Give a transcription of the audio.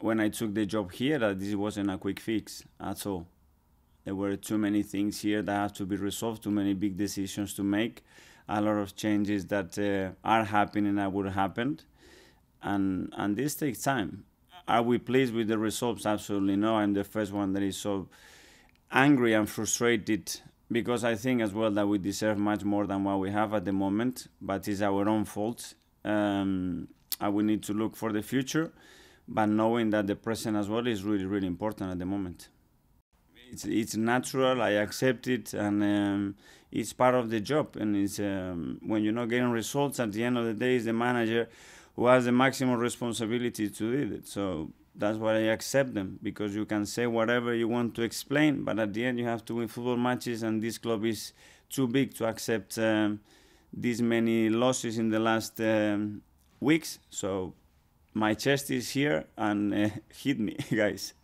when I took the job here that this wasn't a quick fix at all. There were too many things here that have to be resolved, too many big decisions to make, a lot of changes that uh, are happening that would happen, and and this takes time. Are we pleased with the results? Absolutely no. I'm the first one that is so angry and frustrated because I think as well that we deserve much more than what we have at the moment, but it's our own fault. Um, and we need to look for the future but knowing that the present as well is really really important at the moment it's it's natural i accept it and um, it's part of the job and it's um, when you're not getting results at the end of the day it's the manager who has the maximum responsibility to do it so that's why I accept them because you can say whatever you want to explain, but at the end you have to win football matches, and this club is too big to accept um, these many losses in the last um, weeks. So my chest is here and uh, hit me, guys.